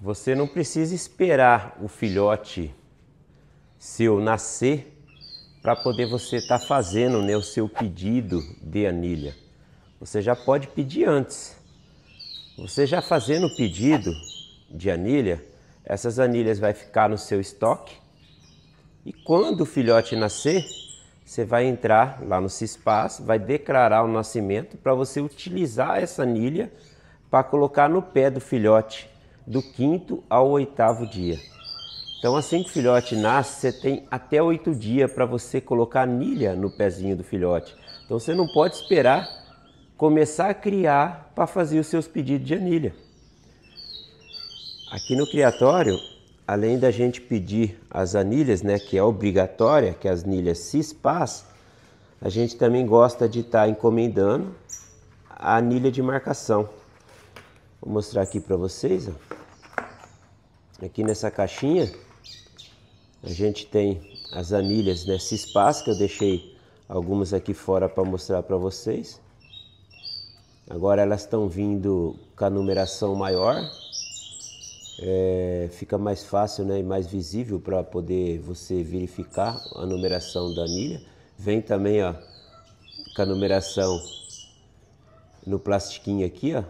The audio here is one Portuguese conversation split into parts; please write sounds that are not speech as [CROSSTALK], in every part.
Você não precisa esperar o filhote seu nascer para poder você estar tá fazendo né, o seu pedido de anilha. Você já pode pedir antes. Você já fazendo o pedido de anilha, essas anilhas vai ficar no seu estoque. E quando o filhote nascer, você vai entrar lá no CISPAS, vai declarar o nascimento para você utilizar essa anilha para colocar no pé do filhote do quinto ao oitavo dia. Então, assim que o filhote nasce, você tem até oito dias para você colocar anilha no pezinho do filhote. Então, você não pode esperar começar a criar para fazer os seus pedidos de anilha. Aqui no criatório, além da gente pedir as anilhas, né, que é obrigatória, que as anilhas se espaçam, a gente também gosta de estar tá encomendando a anilha de marcação. Vou mostrar aqui para vocês, ó. Aqui nessa caixinha a gente tem as anilhas Nesse né? espaço que eu deixei algumas aqui fora para mostrar para vocês. Agora elas estão vindo com a numeração maior. É, fica mais fácil né, e mais visível para poder você verificar a numeração da anilha. Vem também ó, com a numeração no plastiquinho aqui, ó,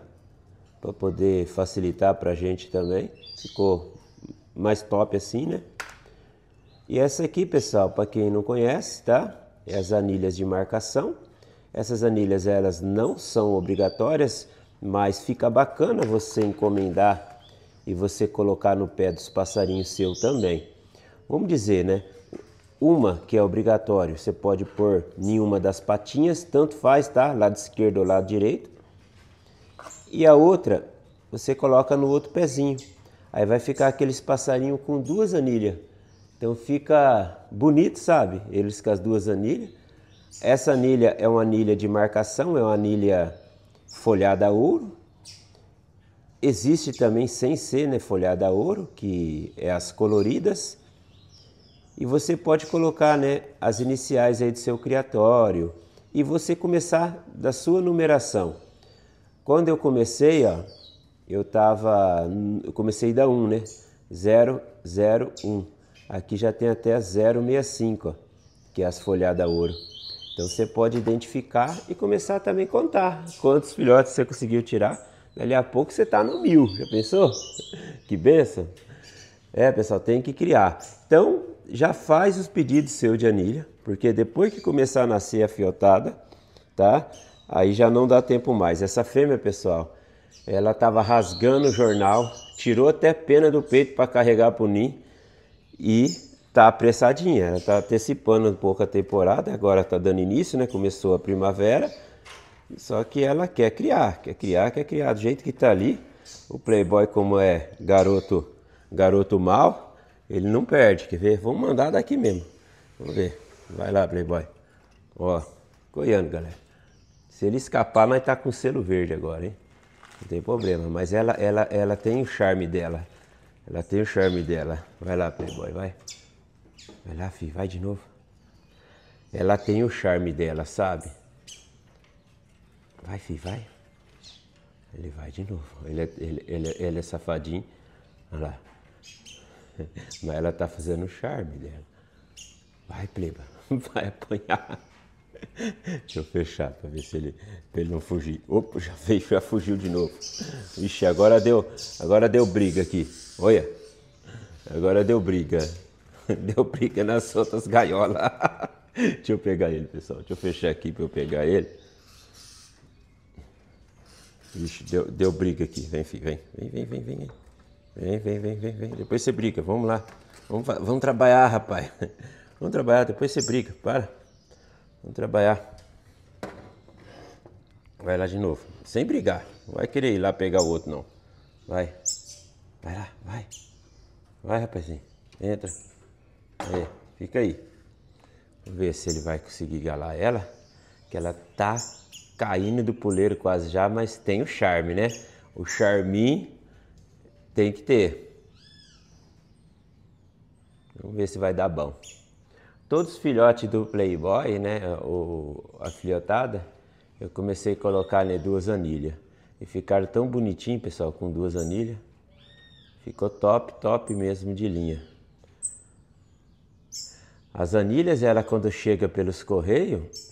para poder facilitar para a gente também. Ficou mais top assim, né? E essa aqui, pessoal, para quem não conhece, tá? É as anilhas de marcação. Essas anilhas, elas não são obrigatórias, mas fica bacana você encomendar e você colocar no pé dos passarinhos seu também. Vamos dizer, né? Uma que é obrigatório, você pode pôr nenhuma das patinhas, tanto faz, tá? Lado esquerdo ou lado direito e a outra você coloca no outro pezinho. Aí vai ficar aqueles passarinhos com duas anilhas. Então fica bonito, sabe? Eles com as duas anilhas. Essa anilha é uma anilha de marcação, é uma anilha folhada a ouro. Existe também sem ser né, folhada a ouro, que é as coloridas. E você pode colocar né, as iniciais aí do seu criatório e você começar da sua numeração. Quando eu comecei, ó, eu tava, eu comecei da 1, né? 001. Aqui já tem até 065, ó, que é as folhadas ouro. Então você pode identificar e começar também a contar quantos filhotes você conseguiu tirar. Dali a pouco você está no mil, já pensou? [LAUGHS] Que benção! É, pessoal, tem que criar. Então, já faz os pedidos seu de anilha, porque depois que começar a nascer a fiotada, tá? Aí já não dá tempo mais. Essa fêmea, pessoal, ela estava rasgando o jornal, tirou até pena do peito para carregar para o ninho e tá apressadinha. Ela tá antecipando um pouco a temporada, agora tá dando início, né? Começou a primavera. Só que ela quer criar, quer criar, quer criar. Do jeito que tá ali, o Playboy, como é garoto, garoto mal, ele não perde. Quer ver? Vamos mandar daqui mesmo. Vamos ver. Vai lá, Playboy. Ó, coiando, galera. Se ele escapar, nós tá com selo verde agora, hein? Não tem problema. Mas ela, ela, ela tem o charme dela. Ela tem o charme dela. Vai lá, Playboy, vai. Vai lá, filho, vai de novo. Ela tem o charme dela, sabe? Vai, filho, vai. Ele vai de novo. Ele é, ele, ele, ele é safadinho. Olha lá. [LAUGHS] Mas ela tá fazendo o charme dela. Vai, pleba. [LAUGHS] Vai apanhar. [LAUGHS] Deixa eu fechar para ver se ele, pra ele não fugir. Opa, já veio, já fugiu de novo. Ixi, agora deu, agora deu briga aqui. Olha, agora deu briga. [LAUGHS] Deu briga nas outras gaiolas. [LAUGHS] Deixa eu pegar ele, pessoal. Deixa eu fechar aqui para eu pegar ele. Ixi, deu, deu briga aqui. Vem, filho, vem. Vem, vem, vem, vem. Vem, vem, vem, vem, vem. Depois você briga. Vamos lá. Vamos, vamos trabalhar, rapaz. Vamos trabalhar, depois você briga. Para. Vamos trabalhar. Vai lá de novo. Sem brigar. Não vai querer ir lá pegar o outro, não. Vai. Vai lá, vai. Vai, rapazinho. Entra. Aí, fica aí. Vamos ver se ele vai conseguir galar ela. Que ela tá caindo do puleiro quase já, mas tem o charme, né? O charmin tem que ter. Vamos ver se vai dar bom todos os filhotes do Playboy, né, o, a filhotada, eu comecei a colocar né, duas anilhas. E ficaram tão bonitinhos, pessoal, com duas anilhas. Ficou top, top mesmo de linha. As anilhas, ela quando chega pelos correios,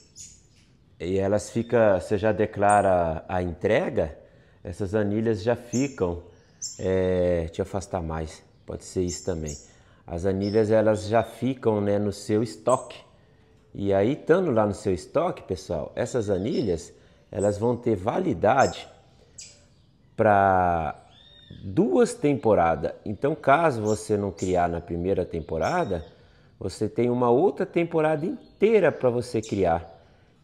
e elas fica, você já declara a entrega, essas anilhas já ficam, é, eh, te afastar mais, pode ser isso também as anilhas elas já ficam né, no seu estoque. E aí, estando lá no seu estoque, pessoal, essas anilhas elas vão ter validade para duas temporadas. Então, caso você não criar na primeira temporada, você tem uma outra temporada inteira para você criar.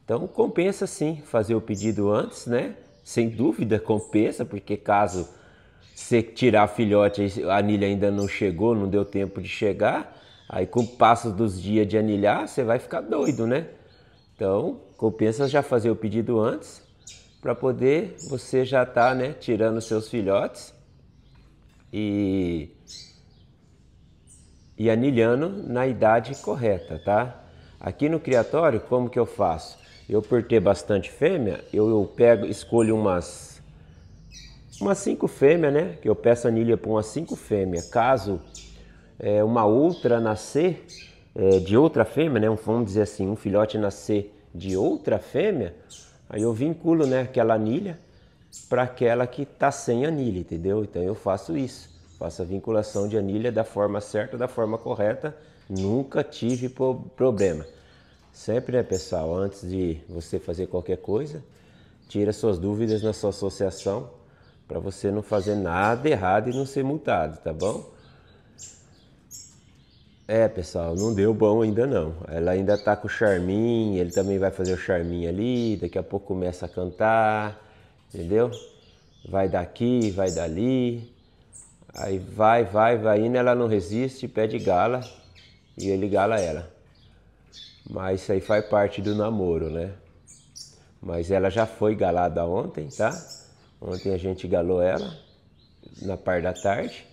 Então, compensa sim fazer o pedido antes, né? Sem dúvida, compensa, porque caso você tirar filhote, a anilha ainda não chegou, não deu tempo de chegar. Aí com o passo dos dias de anilhar, você vai ficar doido, né? Então, compensa já fazer o pedido antes, para poder você já tá, né, tirando seus filhotes e e anilhando na idade correta, tá? Aqui no criatório, como que eu faço? Eu por ter bastante fêmea, eu, eu pego, escolho umas uma 5 fêmea, né? Que eu peço anilha para uma 5 fêmea. Caso é, uma outra nascer é, de outra fêmea, né? Vamos dizer assim, um filhote nascer de outra fêmea, aí eu vinculo, né? Aquela anilha para aquela que está sem anilha, entendeu? Então eu faço isso, faço a vinculação de anilha da forma certa, da forma correta. Nunca tive problema. Sempre, né, pessoal? Antes de você fazer qualquer coisa, tira suas dúvidas na sua associação para você não fazer nada errado e não ser multado, tá bom? É, pessoal, não deu bom ainda não. Ela ainda tá com o charminho, ele também vai fazer o charminho ali, daqui a pouco começa a cantar, entendeu? Vai daqui, vai dali. Aí vai, vai, vai indo, ela não resiste, pede gala e ele gala ela. Mas isso aí faz parte do namoro, né? Mas ela já foi galada ontem, tá? Ontem a gente galou ela na parte da tarde.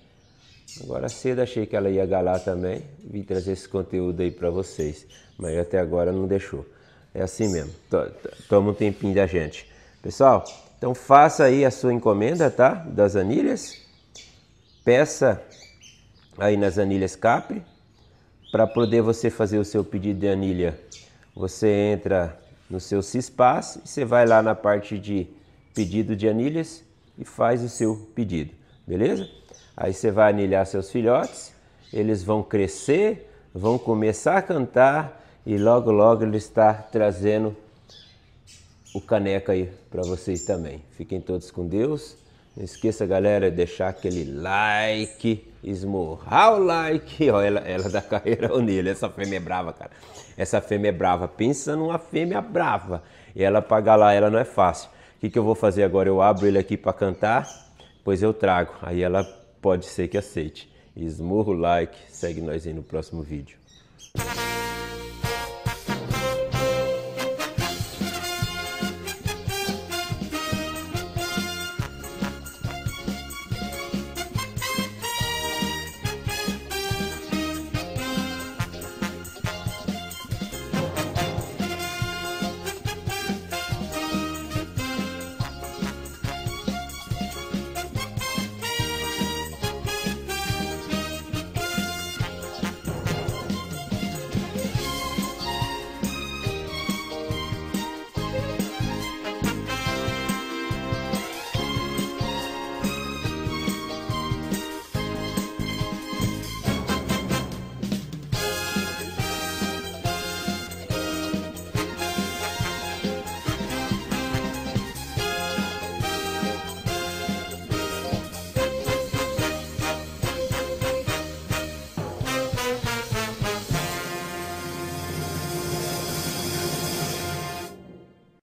Agora cedo achei que ela ia galar também. Vim trazer esse conteúdo aí para vocês. Mas até agora não deixou. É assim mesmo. Toma um tempinho da gente. Pessoal, então faça aí a sua encomenda, tá? Das anilhas. Peça aí nas anilhas Capri. Para poder você fazer o seu pedido de anilha, você entra no seu CISPAS e você vai lá na parte de pedido de anilhas e faz o seu pedido, beleza? Aí você vai anilhar seus filhotes, eles vão crescer, vão começar a cantar e logo logo ele está trazendo o caneca aí para vocês também. Fiquem todos com Deus. Não esqueça, galera, de deixar aquele like, esmurrar o like. Olha [LAUGHS] ela, ela da carreira nele, essa fêmea é brava, cara. Essa fêmea é brava. Pensa numa fêmea brava. E ela pagar lá, ela não é fácil. O que, que eu vou fazer agora? Eu abro ele aqui para cantar, pois eu trago. Aí ela pode ser que aceite. Esmurra o like, segue nós aí no próximo vídeo.